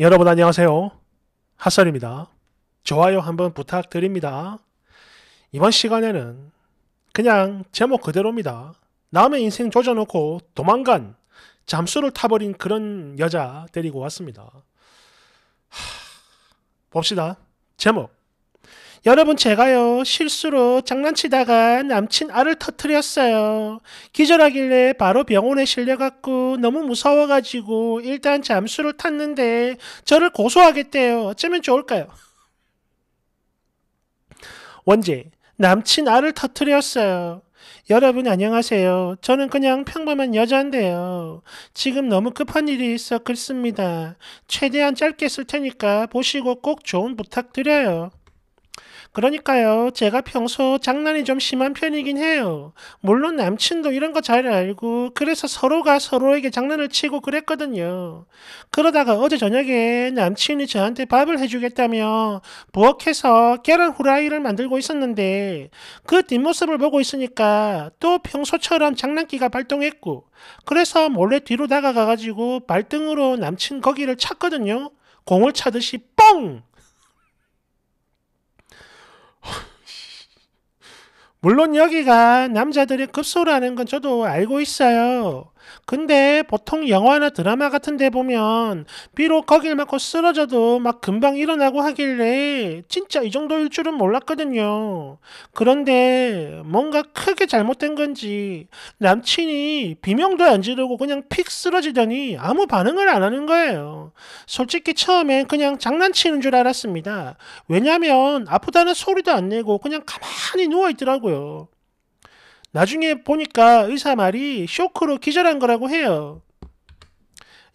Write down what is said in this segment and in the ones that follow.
여러분 안녕하세요. 핫설입니다. 좋아요 한번 부탁드립니다. 이번 시간에는 그냥 제목 그대로입니다. 남의 인생 조져놓고 도망간 잠수를 타버린 그런 여자 데리고 왔습니다. 하... 봅시다. 제목 여러분 제가요 실수로 장난치다가 남친 알을 터트렸어요. 기절하길래 바로 병원에 실려갔고 너무 무서워가지고 일단 잠수를 탔는데 저를 고소하겠대요. 어쩌면 좋을까요? 원제 남친 알을 터트렸어요. 여러분 안녕하세요. 저는 그냥 평범한 여자인데요. 지금 너무 급한 일이 있어 글씁니다. 최대한 짧게 쓸 테니까 보시고 꼭 좋은 부탁드려요. 그러니까요, 제가 평소 장난이 좀 심한 편이긴 해요. 물론 남친도 이런 거 잘 알고, 그래서 서로가 서로에게 장난을 치고 그랬거든요. 그러다가 어제 저녁에 남친이 저한테 밥을 해주겠다며 부엌에서 계란 후라이를 만들고 있었는데, 그 뒷모습을 보고 있으니까 또 평소처럼 장난기가 발동했고, 그래서 몰래 뒤로 다가가가지고 발등으로 남친 거기를 찼거든요. 공을 차듯이 뻥! 물론 여기가 남자들의 급소라는 건 저도 알고 있어요. 근데 보통 영화나 드라마 같은 데 보면 비록 거길 맞고 쓰러져도 막 금방 일어나고 하길래 진짜 이 정도일 줄은 몰랐거든요. 그런데 뭔가 크게 잘못된 건지 남친이 비명도 안 지르고 그냥 픽 쓰러지더니 아무 반응을 안 하는 거예요. 솔직히 처음엔 그냥 장난치는 줄 알았습니다. 왜냐면 아프다는 소리도 안 내고 그냥 가만히 누워 있더라고요. 나중에 보니까 의사 말이 쇼크로 기절한 거라고 해요.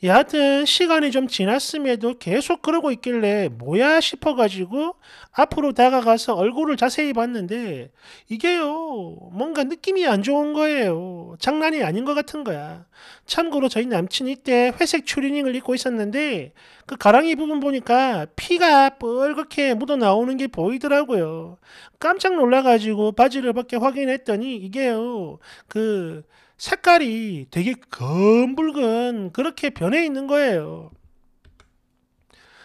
예, 여하튼 시간이 좀 지났음에도 계속 그러고 있길래 뭐야 싶어가지고 앞으로 다가가서 얼굴을 자세히 봤는데 이게요 뭔가 느낌이 안 좋은 거예요 장난이 아닌 것 같은 거야 참고로 저희 남친이 이때 회색 추리닝을 입고 있었는데 그 가랑이 부분 보니까 피가 뻘겋게 묻어 나오는 게 보이더라고요 깜짝 놀라가지고 바지를 밖에 확인했더니 이게요 그 색깔이 되게 검붉은 그렇게 변해 있는 거예요.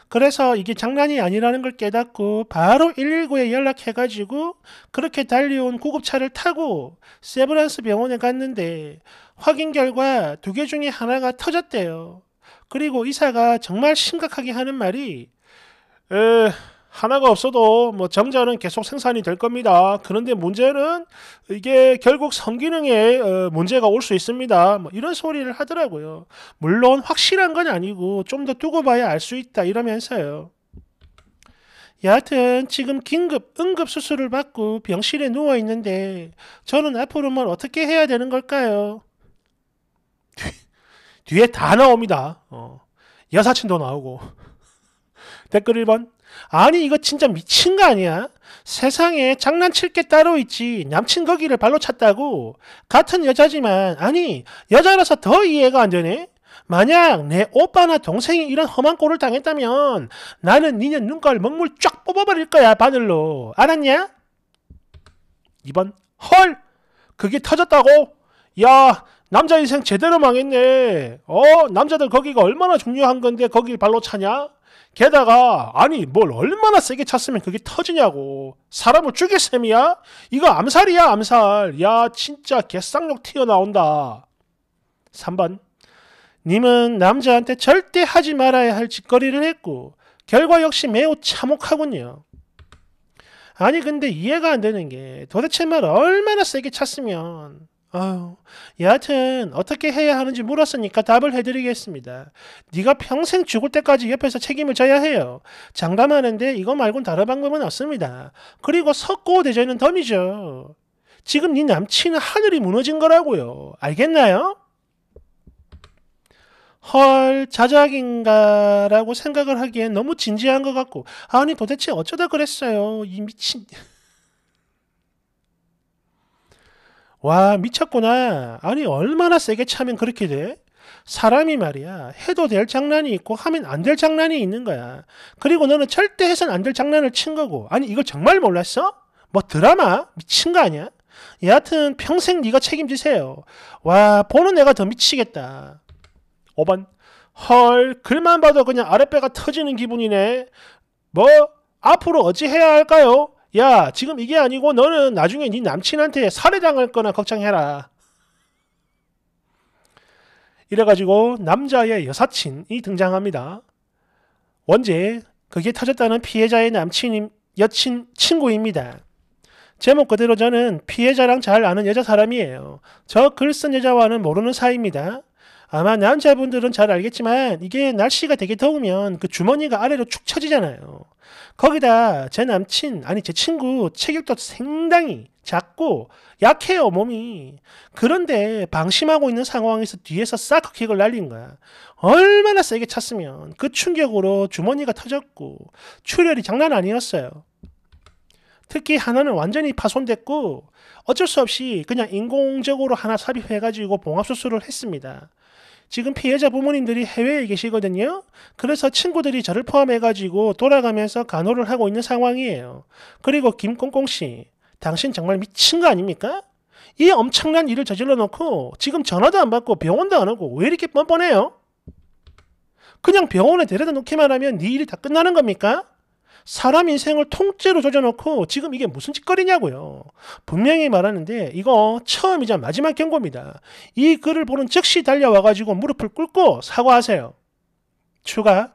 그래서 이게 장난이 아니라는 걸 깨닫고 바로 119에 연락해가지고 그렇게 달려온 구급차를 타고 세브란스 병원에 갔는데 확인 결과 두 개 중에 하나가 터졌대요. 그리고 의사가 정말 심각하게 하는 말이 에... 하나가 없어도 뭐 정자는 계속 생산이 될 겁니다. 그런데 문제는 이게 결국 성기능에 어, 문제가 올 수 있습니다. 뭐 이런 소리를 하더라고요. 물론 확실한 건 아니고 좀 더 두고 봐야 알 수 있다 이러면서요. 여하튼 지금 긴급 응급 수술을 받고 병실에 누워 있는데 저는 앞으로만 어떻게 해야 되는 걸까요? 뒤에 다 나옵니다. 어. 여사친도 나오고 댓글 1번 아니 이거 진짜 미친 거 아니야? 세상에 장난칠 게 따로 있지 남친 거기를 발로 찼다고 같은 여자지만 아니 여자라서 더 이해가 안 되네 만약 내 오빠나 동생이 이런 험한 꼴을 당했다면 나는 니네 눈깔 먹물 쫙 뽑아버릴 거야 바늘로 알았냐? 이번헐 그게 터졌다고? 야 남자 인생 제대로 망했네 어 남자들 거기가 얼마나 중요한 건데 거길 발로 차냐? 게다가 아니 뭘 얼마나 세게 찼으면 그게 터지냐고 사람을 죽일 셈이야? 이거 암살이야 암살 야 진짜 개쌍욕 튀어나온다 3번 님은 남자한테 절대 하지 말아야 할 짓거리를 했고 결과 역시 매우 참혹하군요 아니 근데 이해가 안 되는 게 도대체 말 얼마나 세게 찼으면 아유, 여하튼 어떻게 해야 하는지 물었으니까 답을 해드리겠습니다. 네가 평생 죽을 때까지 옆에서 책임을 져야 해요. 장담하는데 이거 말곤 다른 방법은 없습니다. 그리고 석고 대전은 덤이죠. 지금 네 남친은 하늘이 무너진 거라고요. 알겠나요? 헐 자작인가라고 생각을 하기엔 너무 진지한 것 같고 아니 도대체 어쩌다 그랬어요. 이 미친... 와, 미쳤구나. 아니, 얼마나 세게 차면 그렇게 돼? 사람이 말이야. 해도 될 장난이 있고 하면 안 될 장난이 있는 거야. 그리고 너는 절대 해선 안 될 장난을 친 거고. 아니, 이걸 정말 몰랐어? 뭐 드라마? 미친 거 아니야? 여하튼 평생 네가 책임지세요. 와, 보는 애가 더 미치겠다. 5번. 헐, 글만 봐도 그냥 아랫배가 터지는 기분이네. 뭐 앞으로 어찌 해야 할까요? 야 지금 이게 아니고 너는 나중에 네 남친한테 살해당할 거나 걱정해라. 이래가지고 남자의 여사친이 등장합니다. 원제 그게 터졌다는 피해자의 남친 여친 친구입니다. 제목 그대로 저는 피해자랑 잘 아는 여자 사람이에요. 저 글쓴 여자와는 모르는 사이입니다. 아마 남자분들은 잘 알겠지만 이게 날씨가 되게 더우면 그 주머니가 아래로 축 처지잖아요. 거기다 제 남친, 아니 제 친구 체격도 상당히 작고 약해요 몸이. 그런데 방심하고 있는 상황에서 뒤에서 사커킥을 날린 거야. 얼마나 세게 찼으면 그 충격으로 주머니가 터졌고 출혈이 장난 아니었어요. 특히 하나는 완전히 파손됐고 어쩔 수 없이 그냥 인공적으로 하나 삽입해가지고 봉합수술을 했습니다. 지금 피해자 부모님들이 해외에 계시거든요. 그래서 친구들이 저를 포함해가지고 돌아가면서 간호를 하고 있는 상황이에요. 그리고 김꽁꽁 씨, 당신 정말 미친 거 아닙니까? 이 엄청난 일을 저질러 놓고 지금 전화도 안 받고 병원도 안 오고 왜 이렇게 뻔뻔해요? 그냥 병원에 데려다 놓기만 하면 네 일이 다 끝나는 겁니까? 사람 인생을 통째로 조져놓고 지금 이게 무슨 짓거리냐고요. 분명히 말하는데 이거 처음이자 마지막 경고입니다. 이 글을 보는 즉시 달려와가지고 무릎을 꿇고 사과하세요. 추가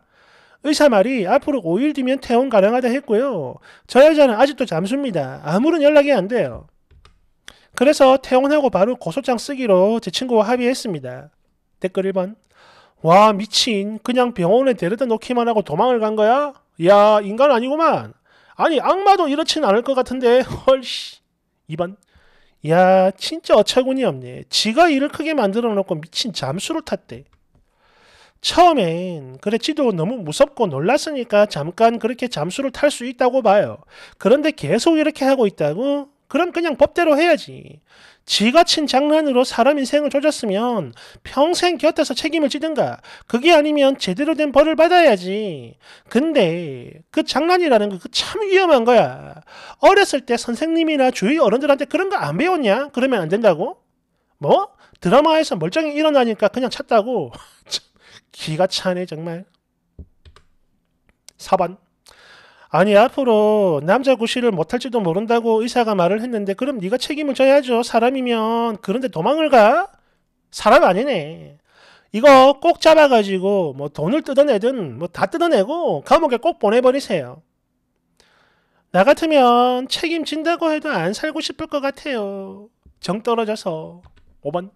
의사 말이 앞으로 5일 뒤면 퇴원 가능하다 했고요. 저 여자는 아직도 잠수입니다. 아무런 연락이 안 돼요. 그래서 퇴원하고 바로 고소장 쓰기로 제 친구와 합의했습니다. 댓글 1번 와 미친 그냥 병원에 데려다 놓기만 하고 도망을 간 거야? 야 인간 아니구만. 아니 악마도 이렇진 않을 것 같은데 헐씨 이번야 진짜 어처구니 없네. 지가 일을 크게 만들어 놓고 미친 잠수를 탔대. 처음엔 그랬지도 너무 무섭고 놀랐으니까 잠깐 그렇게 잠수를 탈 수 있다고 봐요. 그런데 계속 이렇게 하고 있다고? 그럼 그냥 법대로 해야지. 지가친 장난으로 사람 인생을 조졌으면 평생 곁에서 책임을 지든가. 그게 아니면 제대로 된 벌을 받아야지. 근데 그 장난이라는 거참 그 위험한 거야. 어렸을 때 선생님이나 주위 어른들한테 그런 거 안 배웠냐? 그러면 안 된다고? 뭐? 드라마에서 멀쩡히 일어나니까 그냥 찼다고? 기가 차네 정말. 4번. 아니 앞으로 남자 구실을 못할지도 모른다고 의사가 말을 했는데 그럼 네가 책임을 져야죠. 사람이면 그런데 도망을 가? 사람 아니네. 이거 꼭 잡아가지고 뭐 돈을 뜯어내든 뭐 다 뜯어내고 감옥에 꼭 보내버리세요. 나 같으면 책임진다고 해도 안 살고 싶을 것 같아요. 정 떨어져서. 5번.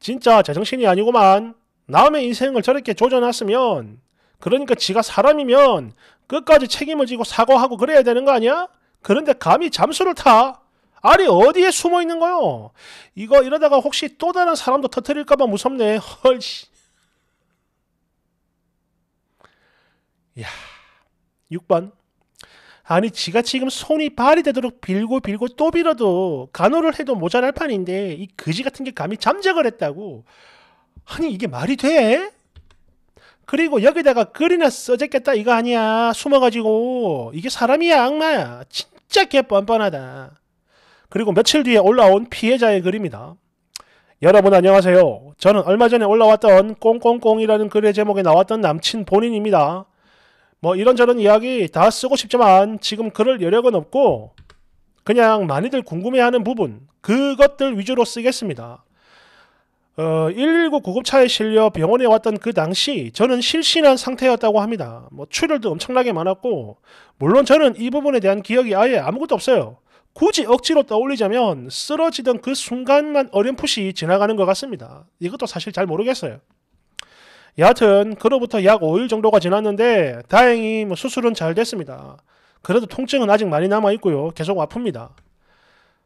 진짜 제정신이 아니고만 남의 인생을 저렇게 조져놨으면 그러니까 지가 사람이면 끝까지 책임을 지고 사과하고 그래야 되는 거 아니야? 그런데 감히 잠수를 타? 아니 어디에 숨어 있는 거요? 이거 이러다가 혹시 또 다른 사람도 터트릴까봐 무섭네. 헐씨. 야, 6번. 아니 지가 지금 손이 발이 되도록 빌고 빌고 또 빌어도 간호를 해도 모자랄 판인데 이 그지 같은 게 감히 잠적을 했다고. 아니 이게 말이 돼? 그리고 여기다가 글이나 써졌겠다 이거 아니야. 숨어가지고. 이게 사람이야, 악마야. 진짜 개 뻔뻔하다. 그리고 며칠 뒤에 올라온 피해자의 글입니다. 여러분 안녕하세요. 저는 얼마 전에 올라왔던 꽁꽁꽁이라는 글의 제목에 나왔던 남친 본인입니다. 뭐 이런저런 이야기 다 쓰고 싶지만 지금 그럴 여력은 없고 그냥 많이들 궁금해하는 부분 그것들 위주로 쓰겠습니다. 어, 119 구급차에 실려 병원에 왔던 그 당시 저는 실신한 상태였다고 합니다. 뭐 출혈도 엄청나게 많았고 물론 저는 이 부분에 대한 기억이 아예 아무것도 없어요. 굳이 억지로 떠올리자면 쓰러지던 그 순간만 어렴풋이 지나가는 것 같습니다. 이것도 사실 잘 모르겠어요. 여하튼 그로부터 약 5일 정도가 지났는데 다행히 뭐 수술은 잘 됐습니다. 그래도 통증은 아직 많이 남아 있고요. 계속 아픕니다.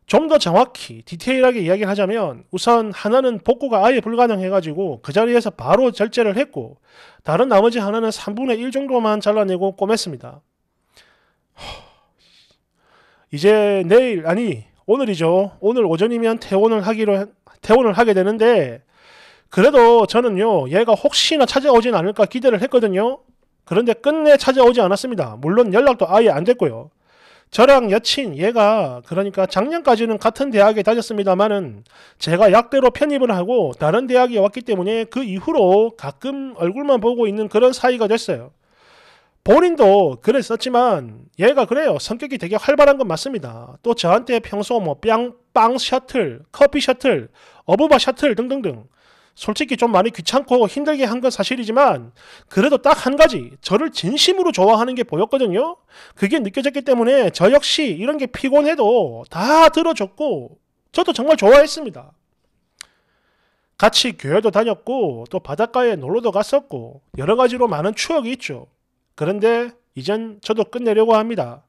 좀더 정확히 디테일하게 이야기를 하자면 우선 하나는 복구가 아예 불가능해가지고 그 자리에서 바로 절제를 했고 다른 나머지 하나는 3분의 1 정도만 잘라내고 꼬맸습니다. 이제 내일 아니 오늘이죠. 오늘 오전이면 퇴원을 하기로 퇴원을 하게 되는데 그래도 저는요 얘가 혹시나 찾아오진 않을까 기대를 했거든요. 그런데 끝내 찾아오지 않았습니다. 물론 연락도 아예 안 됐고요. 저랑 여친 얘가 그러니까 작년까지는 같은 대학에 다녔습니다만은 제가 약대로 편입을 하고 다른 대학에 왔기 때문에 그 이후로 가끔 얼굴만 보고 있는 그런 사이가 됐어요. 본인도 그랬었지만 얘가 그래요. 성격이 되게 활발한 건 맞습니다. 또 저한테 평소 뭐 빵, 빵 셔틀, 커피 셔틀, 어부바 셔틀 등등등 솔직히 좀 많이 귀찮고 힘들게 한 건 사실이지만 그래도 딱 한 가지 저를 진심으로 좋아하는 게 보였거든요. 그게 느껴졌기 때문에 저 역시 이런 게 피곤해도 다 들어줬고 저도 정말 좋아했습니다. 같이 교회도 다녔고 또 바닷가에 놀러도 갔었고 여러 가지로 많은 추억이 있죠. 그런데 이젠 저도 끝내려고 합니다.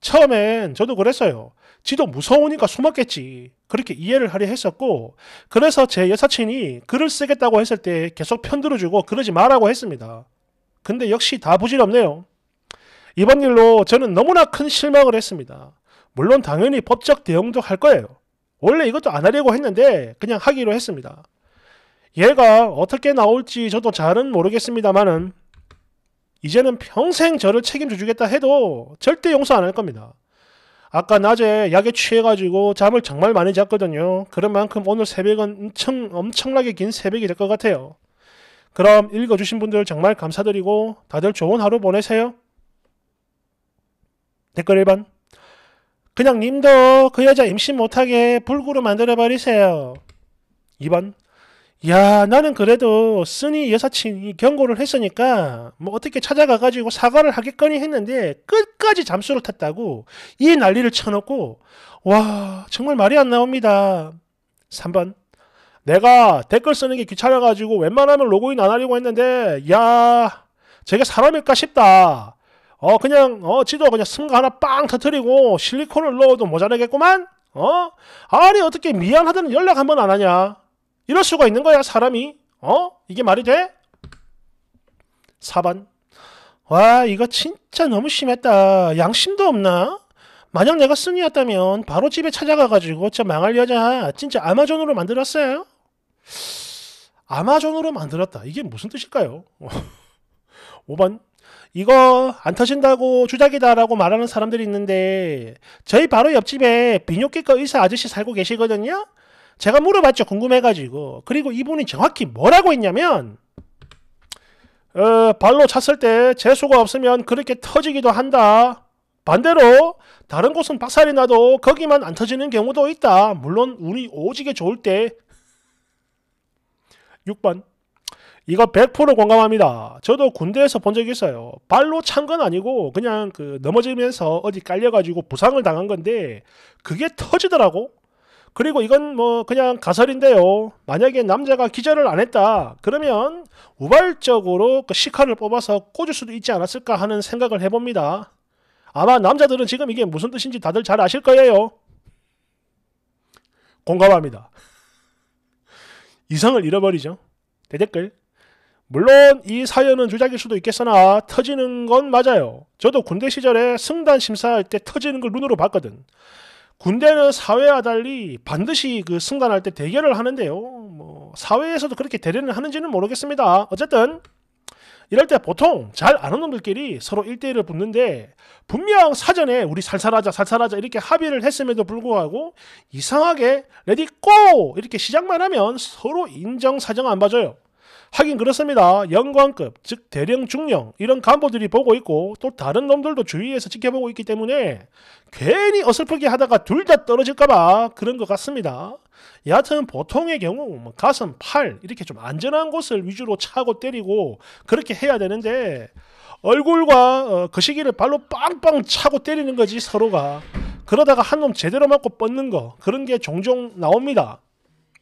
처음엔 저도 그랬어요. 지도 무서우니까 숨었겠지. 그렇게 이해를 하려 했었고, 그래서 제 여사친이 글을 쓰겠다고 했을 때 계속 편들어주고 그러지 말라고 했습니다. 근데 역시 다 부질없네요. 이번 일로 저는 너무나 큰 실망을 했습니다. 물론 당연히 법적 대응도 할 거예요. 원래 이것도 안 하려고 했는데 그냥 하기로 했습니다. 얘가 어떻게 나올지 저도 잘은 모르겠습니다만은 이제는 평생 저를 책임져 주겠다 해도 절대 용서 안 할 겁니다. 아까 낮에 약에 취해가지고 잠을 정말 많이 잤거든요. 그런 만큼 오늘 새벽은 엄청, 엄청나게 긴 새벽이 될 것 같아요. 그럼 읽어주신 분들 정말 감사드리고 다들 좋은 하루 보내세요. 댓글 1번 그냥 님도 그 여자 임신 못하게 불구로 만들어버리세요. 2번 야, 나는 그래도 쓰니 여사친이 경고를 했으니까 뭐 어떻게 찾아가가지고 사과를 하겠거니 했는데 끝까지 잠수를 탔다고 이 난리를 쳐놓고 와, 정말 말이 안 나옵니다. 3번. 내가 댓글 쓰는 게 귀찮아가지고 웬만하면 로그인 안 하려고 했는데 야, 제가 사람일까 싶다. 어, 그냥, 어, 지도 그냥 승가 하나 빵 터트리고 실리콘을 넣어도 모자라겠구만? 어? 아니, 어떻게 미안하다는 연락 한번 안 하냐? 이럴 수가 있는 거야 사람이 어? 이게 말이 돼? 4번 와 이거 진짜 너무 심했다 양심도 없나? 만약 내가 순이었다면 바로 집에 찾아가가지고 저 망할 여자 진짜 아마존으로 만들었어요 아마존으로 만들었다 이게 무슨 뜻일까요? 5번 이거 안 터진다고 주작이다라고 말하는 사람들이 있는데 저희 바로 옆집에 비뇨기과 의사 아저씨 살고 계시거든요. 제가 물어봤죠. 궁금해가지고. 그리고 이분이 정확히 뭐라고 했냐면, 어, 발로 찼을 때 재수가 없으면 그렇게 터지기도 한다. 반대로 다른 곳은 박살이 나도 거기만 안 터지는 경우도 있다. 물론 운이 오지게 좋을 때 6번 이거 100% 공감합니다. 저도 군대에서 본 적이 있어요. 발로 찬 건 아니고 그냥 그 넘어지면서 어디 깔려가지고 부상을 당한 건데 그게 터지더라고. 그리고 이건 뭐 그냥 가설인데요. 만약에 남자가 기절을 안 했다. 그러면 우발적으로 그 시카를 뽑아서 꽂을 수도 있지 않았을까 하는 생각을 해봅니다. 아마 남자들은 지금 이게 무슨 뜻인지 다들 잘 아실 거예요. 공감합니다. 이성을 잃어버리죠. 대댓글. 물론 이 사연은 조작일 수도 있겠으나 터지는 건 맞아요. 저도 군대 시절에 승단 심사할 때 터지는 걸 눈으로 봤거든. 군대는 사회와 달리 반드시 그 승단할 때 대결을 하는데요. 뭐 사회에서도 그렇게 대련을 하는지는 모르겠습니다. 어쨌든 이럴 때 보통 잘 아는 놈들끼리 서로 일대일을 붙는데 분명 사전에 우리 살살하자 살살하자 이렇게 합의를 했음에도 불구하고 이상하게 레디 고 이렇게 시작만 하면 서로 인정사정 안 봐줘요. 하긴 그렇습니다. 영관급, 즉 대령 중령 이런 간부들이 보고 있고 또 다른 놈들도 주위에서 지켜보고 있기 때문에 괜히 어설프게 하다가 둘 다 떨어질까봐 그런 것 같습니다. 여하튼 보통의 경우 뭐 가슴, 팔 이렇게 좀 안전한 곳을 위주로 차고 때리고 그렇게 해야 되는데 얼굴과 어, 그 시기를 발로 빵빵 차고 때리는 거지 서로가 그러다가 한 놈 제대로 맞고 뻗는 거 그런 게 종종 나옵니다.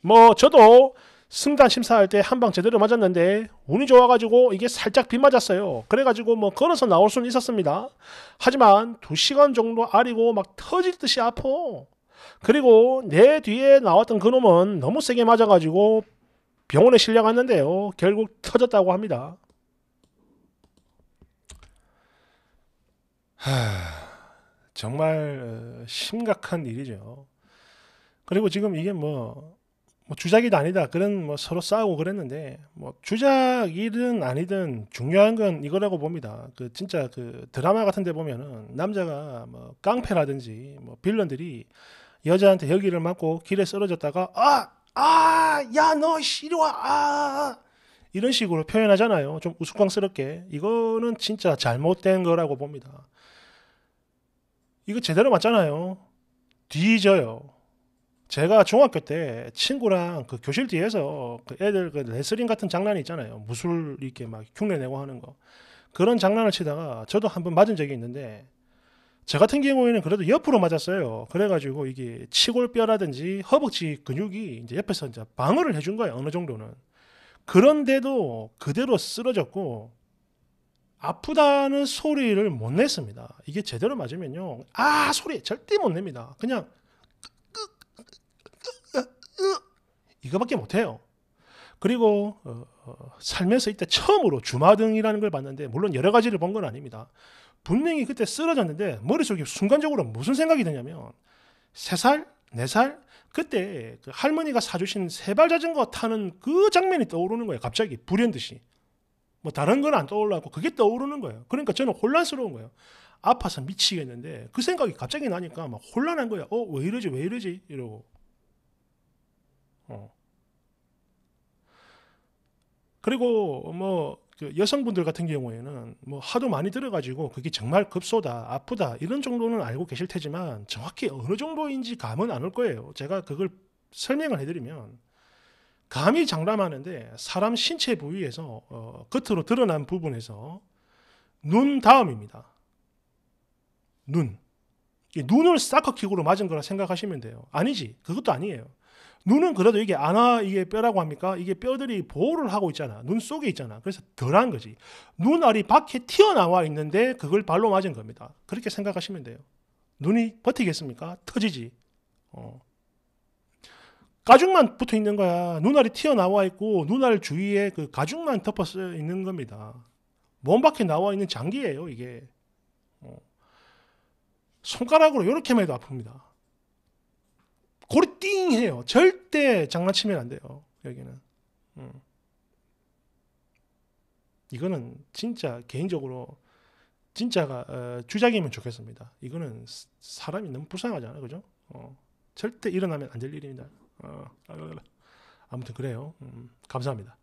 뭐 저도 승단 심사할 때 한 방 제대로 맞았는데 운이 좋아가지고 이게 살짝 빗맞았어요. 그래가지고 뭐 걸어서 나올 수는 있었습니다. 하지만 두 시간 정도 아리고 막 터질 듯이 아파. 그리고 내 뒤에 나왔던 그놈은 너무 세게 맞아가지고 병원에 실려갔는데요. 결국 터졌다고 합니다. 하... 정말 어, 심각한 일이죠. 그리고 지금 이게 뭐 뭐주작이도 아니다 그런 뭐 서로 싸우고 그랬는데 뭐주작이든 아니든 중요한 건 이거라고 봅니다. 그 진짜 그 드라마 같은데 보면은 남자가 뭐 깡패라든지 뭐 빌런들이 여자한테 여기를 맞고 길에 쓰러졌다가 아아야 너 싫어 아, 아, 아 이런 식으로 표현하잖아요. 좀 우스꽝스럽게 이거는 진짜 잘못된 거라고 봅니다. 이거 제대로 맞잖아요. 뒤져요. 제가 중학교 때 친구랑 그 교실 뒤에서 그 애들 그 레슬링 같은 장난이 있잖아요. 무술 이렇게 막 흉내 내고 하는 거. 그런 장난을 치다가 저도 한 번 맞은 적이 있는데 저 같은 경우에는 그래도 옆으로 맞았어요. 그래가지고 이게 치골뼈라든지 허벅지 근육이 이제 옆에서 이제 방어를 해준 거예요. 어느 정도는. 그런데도 그대로 쓰러졌고 아프다는 소리를 못 냈습니다. 이게 제대로 맞으면요. 아, 소리 절대 못 냅니다. 그냥 이거밖에 못해요. 그리고 어, 어, 살면서 이때 처음으로 주마등이라는 걸 봤는데 물론 여러 가지를 본 건 아닙니다. 분명히 그때 쓰러졌는데 머릿속에 순간적으로 무슨 생각이 드냐면 세 살, 네 살 그때 그 할머니가 사주신 세발 자전거 타는 그 장면이 떠오르는 거예요. 갑자기 불현듯이. 뭐 다른 건 안 떠올라고 그게 떠오르는 거예요. 그러니까 저는 혼란스러운 거예요. 아파서 미치겠는데 그 생각이 갑자기 나니까 막 혼란한 거예요 어, 왜 이러지? 왜 이러지? 이러고. 어. 그리고 뭐 그 여성분들 같은 경우에는 뭐 하도 많이 들어가지고 그게 정말 급소다, 아프다 이런 정도는 알고 계실 테지만 정확히 어느 정도인지 감은 안 올 거예요. 제가 그걸 설명을 해드리면 감이 장담하는데 사람 신체 부위에서 어, 겉으로 드러난 부분에서 눈 다음입니다. 눈. 눈을 사커킥으로 맞은 거라 생각하시면 돼요. 아니지. 그것도 아니에요. 눈은 그래도 이게 안아 이게 뼈라고 합니까? 이게 뼈들이 보호를 하고 있잖아. 눈 속에 있잖아. 그래서 덜한 거지. 눈알이 밖에 튀어나와 있는데 그걸 발로 맞은 겁니다. 그렇게 생각하시면 돼요. 눈이 버티겠습니까? 터지지. 어. 가죽만 붙어 있는 거야. 눈알이 튀어나와 있고 눈알 주위에 그 가죽만 덮어 쓰 있는 겁니다. 몸 밖에 나와 있는 장기예요, 이게. 어. 손가락으로 이렇게만 해도 아픕니다. 고리 띵해요. 절대 장난치면 안 돼요. 여기는. 음. 이거는 진짜 개인적으로 진짜가 어, 주작이면 좋겠습니다. 이거는 사람이 너무 불쌍하잖아요, 그죠? 어, 절대 일어나면 안 될 일입니다. 어, 아, 아, 아. 아무튼 그래요. 음, 감사합니다.